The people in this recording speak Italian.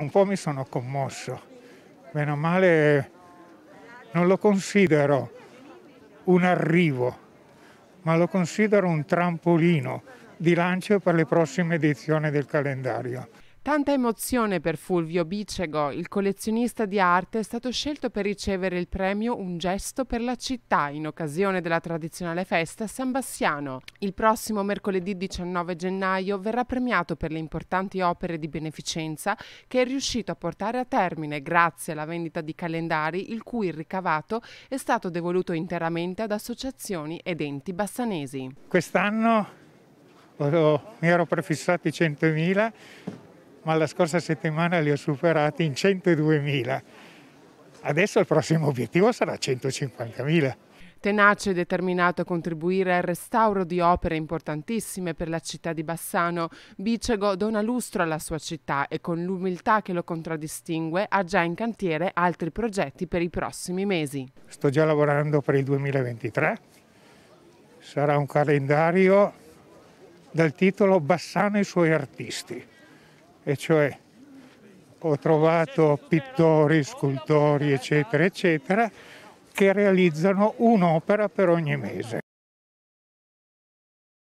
un po' mi sono commosso. Meno male non lo considero un arrivo, ma lo considero un trampolino di lancio per le prossime edizioni del calendario. Tanta emozione per Fulvio Bicego, il collezionista di arte, è stato scelto per ricevere il premio Un gesto per la città in occasione della tradizionale festa San Bassiano. Il prossimo mercoledì 19 gennaio verrà premiato per le importanti opere di beneficenza che è riuscito a portare a termine grazie alla vendita di calendari il cui ricavato è stato devoluto interamente ad associazioni ed enti bassanesi. Quest'anno oh, oh, mi ero prefissato i 100.000 ma la scorsa settimana li ho superati in 102.000. Adesso il prossimo obiettivo sarà 150.000. Tenace e determinato a contribuire al restauro di opere importantissime per la città di Bassano, Bicego dona lustro alla sua città e con l'umiltà che lo contraddistingue ha già in cantiere altri progetti per i prossimi mesi. Sto già lavorando per il 2023, sarà un calendario dal titolo Bassano e i suoi artisti e cioè ho trovato pittori, scultori, eccetera, eccetera, che realizzano un'opera per ogni mese.